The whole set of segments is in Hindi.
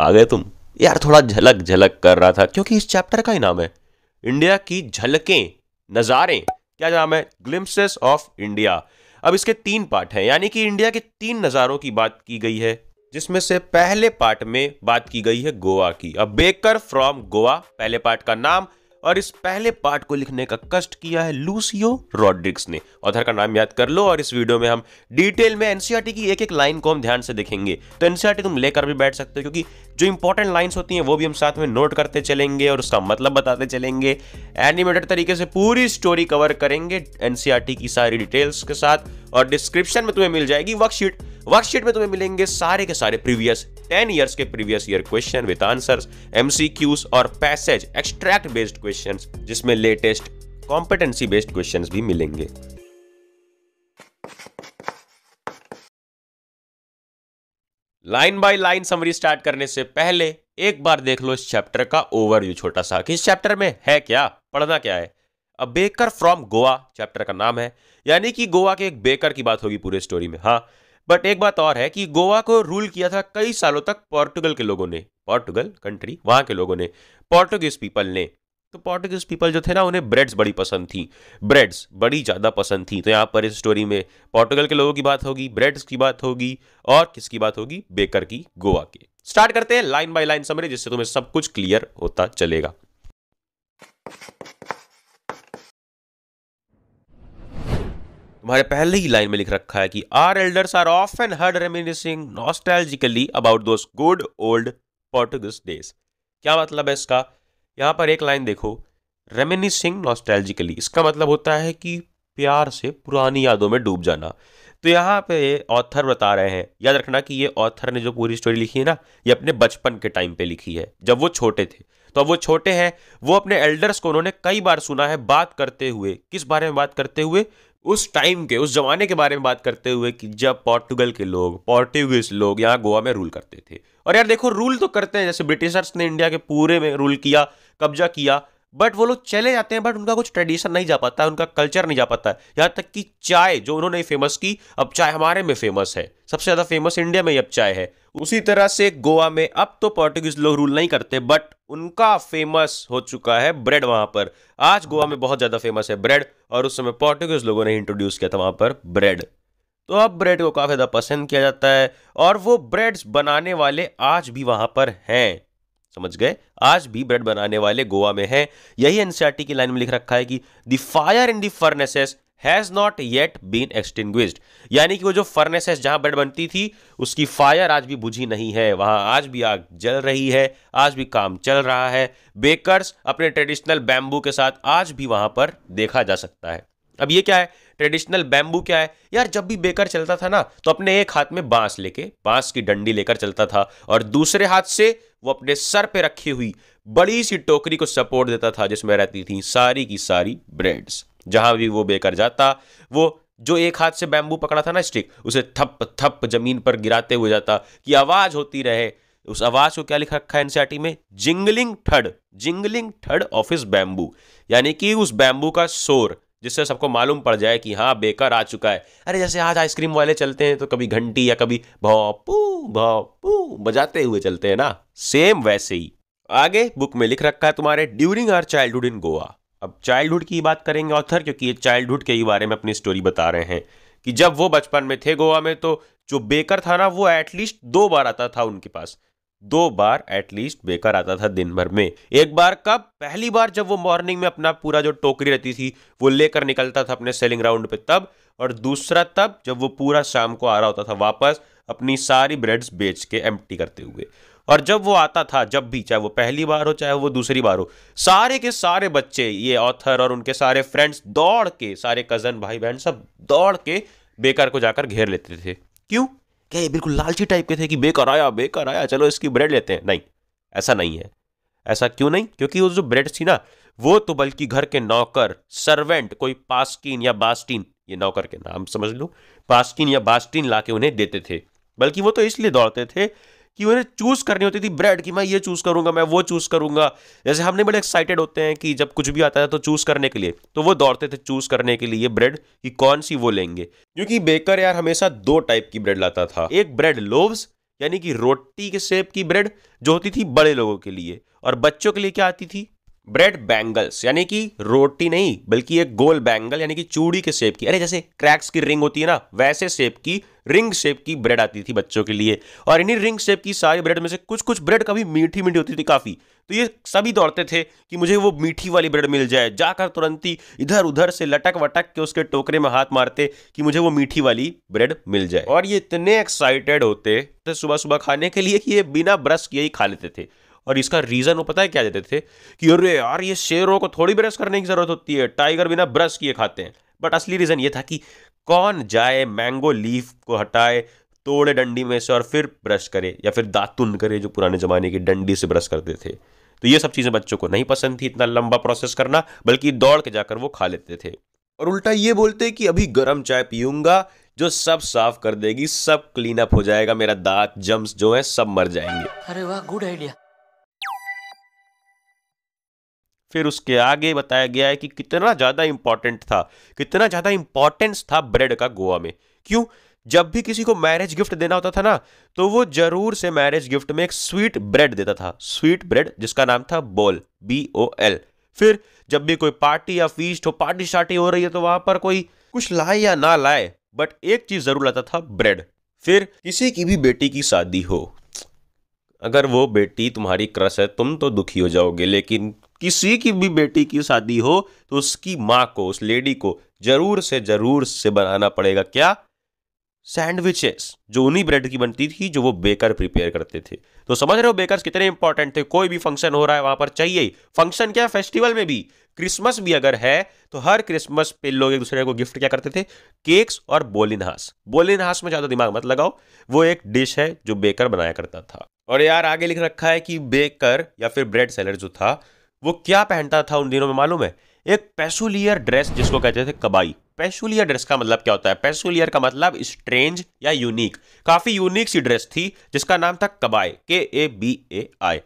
आ गए तुम यार थोड़ा झलक झलक कर रहा था क्योंकि इस चैप्टर का ही नाम है इंडिया की झलकें नज़ारे क्या नाम है ग्लिम्सेस ऑफ इंडिया अब इसके तीन पार्ट हैं यानी कि इंडिया के तीन नज़ारों की बात की गई है जिसमें से पहले पार्ट में बात की गई है गोवा की अब बेकर फ्रॉम गोवा पहले पार्ट का नाम और इस पहले पार्ट को लिखने का कष्ट किया है लूसियो रॉड्रिक्स ने ऑथर का नाम याद कर लो और इस वीडियो में हम डिटेल में एनसीआरटी की एक एक लाइन को हम ध्यान से देखेंगे तो एनसीआरटी तुम लेकर भी बैठ सकते हो क्योंकि जो इंपॉर्टेंट लाइन्स होती हैं वो भी हम साथ में नोट करते चलेंगे और उसका मतलब बताते चलेंगे एनिमेटेड तरीके से पूरी स्टोरी कवर करेंगे एनसीआरटी की सारी डिटेल्स के साथ और डिस्क्रिप्शन में तुम्हें मिल जाएगी वर्कशीट वर्कशीट में तुम्हें मिलेंगे सारे के सारे प्रीवियस टेन ईयर्स के previous year question with answers MCQs और पैसेज एक्सट्रैक्ट बेस्ड क्वेश्चन जिसमें लेटेस्ट कॉम्पिटेंसी बेस्ड क्वेश्चन भी मिलेंगे line by line summary start करने से पहले एक बार देख लो इस चैप्टर का ओवरव्यू छोटा सा कि इस चैप्टर में है क्या पढ़ना क्या है a baker from Goa chapter का नाम है यानी कि गोवा के एक बेकर की बात होगी पूरे स्टोरी में हाँ बट एक बात और है कि गोवा को रूल किया था कई सालों तक पोर्टुगल के लोगों ने पोर्टुगल कंट्री वहां के लोगों ने पोर्टुगीज पीपल ने तो पोर्टुगीज पीपल जो थे ना उन्हें ब्रेड्स बड़ी पसंद थी ब्रेड्स बड़ी ज़्यादा पसंद थी तो यहाँ पर इस स्टोरी में पोर्टुगल के लोगों की बात होगी ब्रेड्स की बात होगी और किसकी बात होगी बेकर की गोवा के स्टार्ट करते हैं लाइन बाय लाइन समरी जिससे तुम्हें सब कुछ क्लियर होता चलेगा तुम्हारे पहले ही लाइन में लिख रखा है कि our elders are often heard reminiscing nostalgically about those good old Portuguese days क्या मतलब है इसका यहाँ पर एक लाइन देखो रेमिनिसिंग नॉस्टैल्जिकली इसका मतलब होता है कि प्यार से पुरानी यादों में डूब जाना तो यहाँ पे ऑथर बता रहे हैं याद रखना कि ये ऑथर ने जो पूरी स्टोरी लिखी है ना ये अपने बचपन के टाइम पे लिखी है जब वो छोटे थे तो अब वो छोटे हैं वो अपने एल्डर्स को उन्होंने कई बार सुना है बात करते हुए किस बारे में बात करते हुए उस टाइम के उस जमाने के बारे में बात करते हुए कि जब पोर्टुगल के लोग पोर्टुगीज लोग यहाँ गोवा में रूल करते थे और यार देखो रूल तो करते हैं जैसे ब्रिटिशर्स ने इंडिया के पूरे में रूल किया कब्जा किया बट वो लोग चले जाते हैं बट उनका कुछ ट्रेडिशन नहीं जा पाता है उनका कल्चर नहीं जा पाता है यहाँ तक कि चाय जो उन्होंने फेमस की अब चाय हमारे में फेमस है सबसे ज़्यादा फेमस इंडिया में ही अब चाय है उसी तरह से गोवा में अब तो पोर्टुगीज लोग रूल नहीं करते बट उनका फेमस हो चुका है ब्रेड वहाँ पर आज गोवा में बहुत ज़्यादा फेमस है ब्रेड और उस समय पोर्टुगीज लोगों ने इंट्रोड्यूस किया था वहाँ पर ब्रेड तो अब ब्रेड को काफ़ी ज़्यादा पसंद किया जाता है और वो ब्रेड्स बनाने वाले आज भी वहाँ पर हैं समझ गए आज भी ब्रेड बनाने वाले गोवा में हैं यही एनसीआरटी e की लाइन में लिख रखा है कि the fire in the furnaces has not yet been extinguished यानी कि वो जो फर्नेसेस जहां ब्रेड बनती थी उसकी फायर आज भी बुझी नहीं है वहां आज भी आग जल रही है आज भी काम चल रहा है बेकर्स अपने ट्रेडिशनल बैम्बू के साथ आज भी वहां पर देखा जा सकता है अब ये क्या है ट्रेडिशनल बैम्बू क्या है यार जब भी बेकर चलता था ना तो अपने एक हाथ में बांस लेके बांस की डंडी लेकर चलता था और दूसरे हाथ से वो अपने सर पे रखी हुई बड़ी सी टोकरी को सपोर्ट देता था जिसमें रहती थी सारी की सारी ब्रेड्स जहां भी वो बेकर जाता वो जो एक हाथ से बैम्बू पकड़ा था ना स्टिक उसे थप थप जमीन पर गिराते हुए जाता कि आवाज होती रहे उस आवाज को क्या लिखा रखा है एनसीआरटी e में jingling thud jingling thud of bamboo यानी कि उस बैम्बू का शोर जिससे सबको मालूम पड़ जाए कि हाँ बेकर आ चुका है अरे जैसे आज आइसक्रीम वाले चलते हैं तो कभी घंटी या कभी भौपू भौपू बजाते हुए चलते हैं ना सेम वैसे ही आगे बुक में लिख रखा है तुम्हारे during our childhood in Goa अब चाइल्डहुड की बात करेंगे ऑथर क्योंकि ये चाइल्डहुड के ही बारे में अपनी स्टोरी बता रहे हैं कि जब वो बचपन में थे गोवा में तो जो बेकर था ना वो एटलीस्ट दो बार आता था उनके पास दो बार एटलीस्ट बेकर आता था दिन भर में एक बार कब पहली बार जब वो मॉर्निंग में अपना पूरा जो टोकरी रहती थी वो लेकर निकलता था अपने सेलिंग राउंड पे तब और दूसरा तब जब वो पूरा शाम को आ रहा होता था वापस अपनी सारी ब्रेड्स बेच के एम करते हुए और जब वो आता था जब भी चाहे वो पहली बार हो चाहे वो दूसरी बार हो सारे के सारे बच्चे ये ऑथर और उनके सारे फ्रेंड्स दौड़ के सारे कज़न भाई बहन सब दौड़ के बेकर को जाकर घेर लेते थे क्यों क्या ये बिल्कुल लालची टाइप के थे कि बेकर आया बेकर आया चलो इसकी ब्रेड लेते हैं नहीं ऐसा नहीं है ऐसा क्यों नहीं क्योंकि वो जो ब्रेड थी ना वो तो बल्कि घर के नौकर सर्वेंट कोई पास्किन या बास्टिन ये नौकर के नाम समझ लो पास्किन या बास्टिन ला के उन्हें देते थे बल्कि वो तो इसलिए दौड़ते थे कि उन्हें चूज़ करनी होती थी ब्रेड कि मैं ये चूज़ करूंगा मैं वो चूज़ करूंगा जैसे हमने बड़े एक्साइटेड होते हैं कि जब कुछ भी आता है तो चूज़ करने के लिए तो वो दौड़ते थे चूज़ करने के लिए ब्रेड कि कौन सी वो लेंगे क्योंकि बेकर यार हमेशा दो टाइप की ब्रेड लाता था एक ब्रेड लोव्स यानी कि रोटी के शेप की ब्रेड जो होती थी बड़े लोगों के लिए और बच्चों के लिए क्या आती थी ब्रेड बैंगल्स यानी कि रोटी नहीं बल्कि एक गोल बैंगल यानी कि चूड़ी के शेप की अरे जैसे क्रैक्स की रिंग होती है ना वैसे शेप की रिंग शेप की ब्रेड आती थी बच्चों के लिए और इन्हीं रिंग शेप की सारी ब्रेड में से कुछ कुछ ब्रेड कभी मीठी मीठी होती थी काफ़ी तो ये सभी दौड़ते थे कि मुझे वो मीठी वाली ब्रेड मिल जाए जाकर तुरंत ही इधर उधर से लटक वटक के उसके टोकरे में हाथ मारते कि मुझे वो मीठी वाली ब्रेड मिल जाए और ये इतने एक्साइटेड होते सुबह सुबह खाने के लिए कि ये बिना ब्रश किए ही खा लेते थे और इसका रीज़न वो पता है क्या देते थे कि अरे यार ये शेरों को थोड़ी ब्रश करने की ज़रूरत होती है टाइगर बिना ब्रश किए खाते हैं बट असली रीज़न ये था कि कौन जाए मैंगो लीफ को हटाए तोड़े डंडी में से और फिर ब्रश करे या फिर दातुन करे जो पुराने ज़माने की डंडी से ब्रश करते थे तो ये सब चीज़ें बच्चों को नहीं पसंद थी इतना लंबा प्रोसेस करना बल्कि दौड़ के जाकर वो खा लेते थे और उल्टा ये बोलते कि अभी गर्म चाय पीऊंगा जो सब साफ कर देगी सब क्लीन अप हो जाएगा मेरा दांत जम्स जो है सब मर जाएंगे अरे वाह गुड आइडिया फिर उसके आगे बताया गया है कि कितना ज़्यादा इंपॉर्टेंट था कितना ज़्यादा इंपॉर्टेंस था ब्रेड का गोवा में क्यों जब भी किसी को मैरिज गिफ्ट देना होता था ना तो वो जरूर से मैरिज गिफ्ट में एक स्वीट ब्रेड देता था स्वीट ब्रेड जिसका नाम था बोल बी ओ एल फिर जब भी कोई पार्टी या फीस्ट हो पार्टी शार्टी हो रही है तो वहां पर कोई कुछ लाए या ना लाए बट एक चीज जरूर लाता था ब्रेड फिर किसी की भी बेटी की शादी हो अगर वो बेटी तुम्हारी क्रश है तुम तो दुखी हो जाओगे लेकिन किसी की भी बेटी की शादी हो तो उसकी माँ को उस लेडी को जरूर से जरूर से बनाना पड़ेगा क्या सैंडविचेस जो उन्हीं ब्रेड की बनती थी जो वो बेकर प्रिपेयर करते थे तो समझ रहे हो बेकर्स कितने इंपॉर्टेंट थे कोई भी फंक्शन हो रहा है वहां पर चाहिए फंक्शन क्या फेस्टिवल में भी क्रिसमस भी अगर है तो हर क्रिसमस पे लोग एक दूसरे को गिफ्ट क्या करते थे केक्स और बोलिनहास बोलिनहास में ज्यादा दिमाग मत लगाओ वो एक डिश है जो बेकर बनाया करता था और यार आगे लिख रखा है कि बेकर या फिर ब्रेड सेलर जो था वो क्या पहनता था उन दिनों में मालूम है एक पेसुलियर ड्रेस जिसको कहते थे कबाई पेसुलियर ड्रेस का मतलब क्या होता है पेसुलियर का मतलब स्ट्रेंज या यूनिक काफी यूनिक सी ड्रेस थी जिसका नाम था कबाई के ए बी ए आई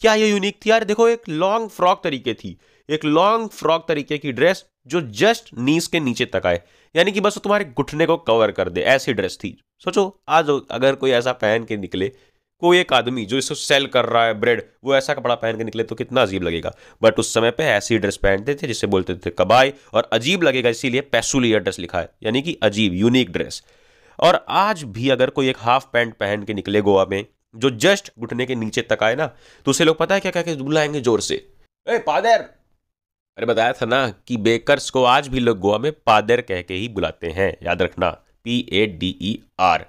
क्या ये यूनिक थी यार देखो एक लॉन्ग फ्रॉक तरीके थी एक लॉन्ग फ्रॉक तरीके की ड्रेस जो जस्ट नीस के नीचे तक आए यानी कि बस तुम्हारे घुटने को कवर कर दे ऐसी ड्रेस थी सोचो आज अगर कोई ऐसा पहन के निकले कोई एक आदमी जो इसको सेल कर रहा है ब्रेड वो ऐसा कपड़ा पहन के निकले तो कितना अजीब लगेगा बट उस समय पे ऐसी ड्रेस पहनते थे जिसे बोलते थे कबाई और अजीब लगेगा इसीलिए पैसुलियर ड्रेस लिखा है यानी कि अजीब यूनिक ड्रेस और आज भी अगर कोई एक हाफ पैंट पहन के निकले गोवा में जो जस्ट घुटने के नीचे तक आए ना तो उसे लोग पता है क्या क्या के बुलाएंगे जोर से ए पादर अरे बताया था ना कि बेकर्स को आज भी लोग गोवा में पादर कह के ही बुलाते हैं याद रखना P A D E R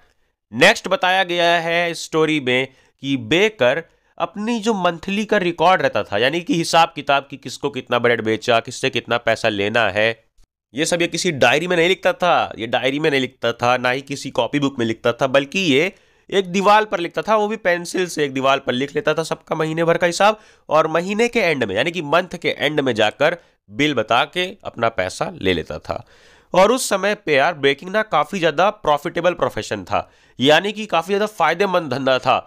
next बताया गया है स्टोरी में कि बेकर अपनी जो मंथली का रिकॉर्ड रहता था यानी कि हिसाब किताब कि किसको कितना ब्रेड बेचा किससे कितना पैसा लेना है ये सब ये किसी डायरी में नहीं लिखता था ये डायरी में नहीं लिखता था ना ही किसी कॉपी बुक में लिखता था बल्कि ये एक दीवार पर लिखता था वो भी पेंसिल से एक दीवार पर लिख लेता था सबका महीने भर का हिसाब और महीने के एंड में यानी कि मंथ के एंड में जाकर बिल बता के अपना पैसा ले लेता था और उस समय पे यार बेकिंग ना काफ़ी ज़्यादा प्रॉफिटेबल प्रोफेशन था यानी कि काफ़ी ज़्यादा फायदेमंद धंधा था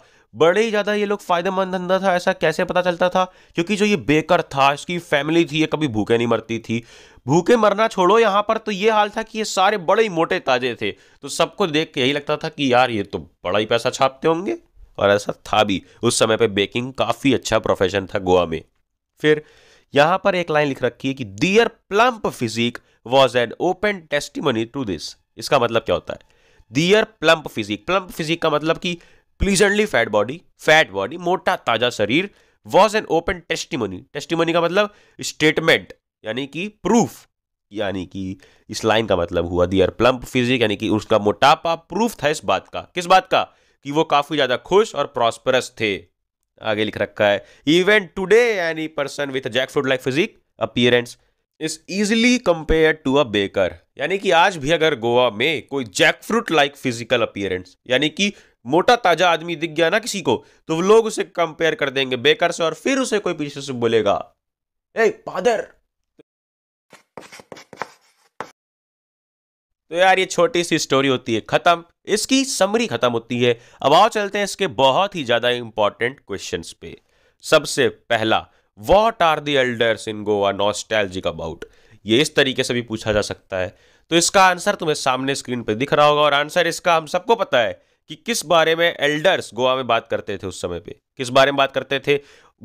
बड़े ही ज़्यादा ये लोग फायदेमंद धंधा था ऐसा कैसे पता चलता था क्योंकि जो ये बेकर था इसकी फैमिली थी ये कभी भूखे नहीं मरती थी भूखे मरना छोड़ो यहाँ पर तो ये हाल था कि ये सारे बड़े ही मोटे ताजे थे तो सबको देख के यही लगता था कि यार ये तो बड़ा ही पैसा छापते होंगे और ऐसा था भी उस समय पर बेकिंग काफ़ी अच्छा प्रोफेशन था गोवा में फिर यहाँ पर एक लाइन लिख रखी है कि their plump physique was an open testimony to this इसका मतलब क्या होता है their plump physique plump physique का मतलब कि pleasantly fat body fat body मोटा ताजा शरीर was an open testimony testimony का मतलब स्टेटमेंट यानी कि प्रूफ यानी कि इस लाइन का मतलब हुआ दियर प्लम्प फिजिक यानी कि उसका मोटापा प्रूफ था इस बात का किस बात का कि वो काफ़ी ज़्यादा खुश और प्रॉस्परस थे आगे लिख रखा है even today any person with jackfruit like physique appearance is easily compare to a baker यानी कि आज भी अगर गोवा में कोई जैकफ्रूट लाइक फिजिकल अपियरेंस यानी कि मोटा ताजा आदमी दिख गया ना किसी को तो लोग उसे कंपेयर कर देंगे बेकर से और फिर उसे कोई पीछे से बोलेगा ए फादर तो यार ये छोटी सी स्टोरी होती है खत्म इसकी समरी खत्म होती है अब आओ चलते हैं इसके बहुत ही ज्यादा इंपॉर्टेंट क्वेश्चंस पे सबसे पहला what are the elders in Goa nostalgic about ये इस तरीके से भी पूछा जा सकता है तो इसका आंसर तुम्हें सामने स्क्रीन पर दिख रहा होगा और आंसर इसका हम सबको पता है कि किस बारे में एल्डर्स गोवा में बात करते थे उस समय पे किस बारे में बात करते थे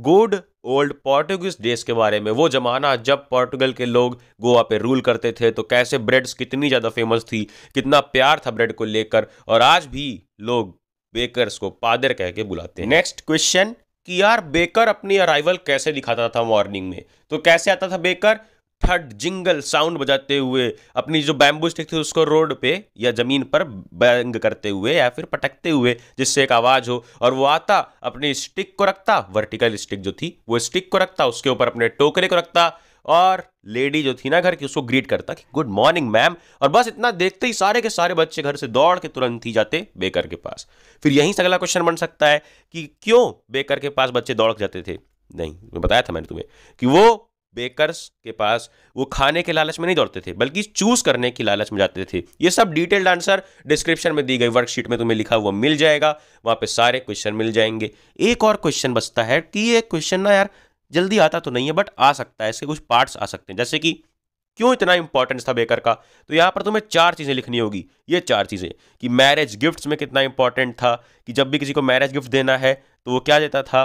गुड ओल्ड पोर्टुगीज डेज के बारे में वो जमाना जब पोर्टुगल के लोग गोवा पे रूल करते थे तो कैसे ब्रेड्स कितनी ज़्यादा फेमस थी कितना प्यार था ब्रेड को लेकर और आज भी लोग बेकर्स को पादर कह के बुलाते हैं नेक्स्ट क्वेश्चन कि यार बेकर अपनी अराइवल कैसे दिखाता था मॉर्निंग में तो कैसे आता था बेकर थर्ड जिंगल साउंड बजाते हुए अपनी जो बैम्बू स्टिक थी उसको रोड पे या ज़मीन पर बैंग करते हुए या फिर पटकते हुए जिससे एक आवाज़ हो और वो आता अपनी स्टिक को रखता वर्टिकल स्टिक जो थी वो स्टिक को रखता उसके ऊपर अपने टोकरे को रखता और लेडी जो थी ना घर की उसको ग्रीट करता कि गुड मॉर्निंग मैम और बस इतना देखते ही सारे के सारे बच्चे घर से दौड़ के तुरंत ही जाते बेकर के पास फिर यहीं से अगला क्वेश्चन बन सकता है कि क्यों बेकर के पास बच्चे दौड़ जाते थे नहीं मैं बताया था मैंने तुम्हें कि वो बेकर्स के पास वो खाने के लालच में नहीं दौड़ते थे बल्कि चूज करने की लालच में जाते थे ये सब डिटेल्ड आंसर डिस्क्रिप्शन में दी गई वर्कशीट में तुम्हें लिखा हुआ मिल जाएगा वहां पे सारे क्वेश्चन मिल जाएंगे एक और क्वेश्चन बचता है कि ये क्वेश्चन ना यार जल्दी आता तो नहीं है बट आ सकता है इसके कुछ पार्ट्स आ सकते हैं जैसे कि क्यों इतना इंपॉर्टेंस था बेकर का तो यहां पर तुम्हें चार चीज़ें लिखनी होगी ये चार चीज़ें कि मैरिज गिफ्ट्स में कितना इंपॉर्टेंट था कि जब भी किसी को मैरिज गिफ्ट देना है तो वो क्या देता था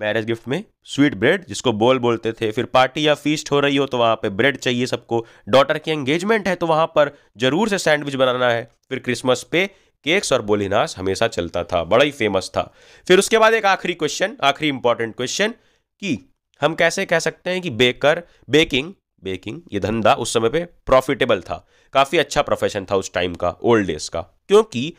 मैरिज गिफ्ट में स्वीट ब्रेड जिसको बोल बोलते थे फिर पार्टी या फीस्ट हो रही हो तो वहां पे ब्रेड चाहिए सबको डॉटर की एंगेजमेंट है तो वहां पर जरूर से सैंडविच बनाना है फिर क्रिसमस पे केक्स और बोलिनास हमेशा चलता था बड़ा ही फेमस था फिर उसके बाद एक आखिरी क्वेश्चन आखिरी इंपॉर्टेंट क्वेश्चन कि हम कैसे कह सकते हैं कि बेकर बेकिंग बेकिंग ये धंधा उस समय पे प्रॉफिटेबल था काफ़ी अच्छा प्रोफेशन था उस टाइम का ओल्ड डेज का क्योंकि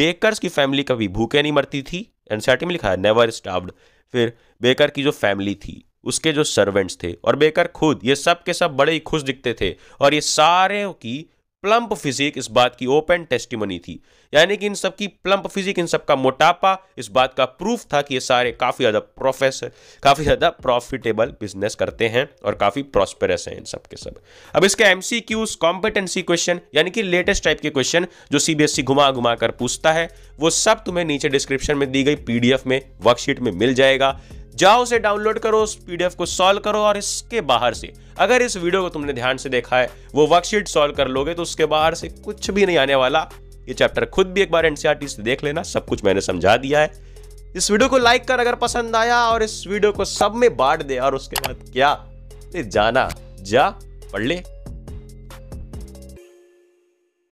बेकर्स की फैमिली कभी भूखे नहीं मरती थी एनसीआरटी में लिखा है नेवर स्टाफ्ड फिर बेकर की जो फैमिली थी उसके जो सर्वेंट्स थे और बेकर खुद ये सब के सब बड़े ही खुश दिखते थे और ये सारे की प्लम्प फिजिक इस बात की ओपन टेस्टिमनी थी यानी कि इन सब की प्लम्प फिजिक इन सबका मोटापा इस बात का प्रूफ था कि ये सारे काफ़ी ज़्यादा प्रोफेसर काफ़ी ज़्यादा प्रॉफिटेबल बिजनेस करते हैं और काफ़ी प्रॉस्पेरस हैं इन सब के सब अब इसके M C Qs competency question यानी कि लेटेस्ट टाइप के क्वेश्चन जो सी बी एस ई घुमा घुमा कर पूछता है वो सब तुम्हें नीचे डिस्क्रिप्शन में दी गई पी डी एफ में वर्कशीट में मिल जाएगा जाओ उसे डाउनलोड करो उस पीडीएफ को सॉल्व करो और इसके बाहर से अगर इस वीडियो को तुमने ध्यान से देखा है वो वर्कशीट सॉल्व कर लोगे तो उसके बाहर से कुछ भी नहीं आने वाला ये चैप्टर खुद भी एक बार एनसीआरटी e से देख लेना सब कुछ मैंने समझा दिया है इस वीडियो को लाइक कर अगर पसंद आया और इस वीडियो को सब में बांट दे और उसके बाद क्या जाना जा पढ़ ले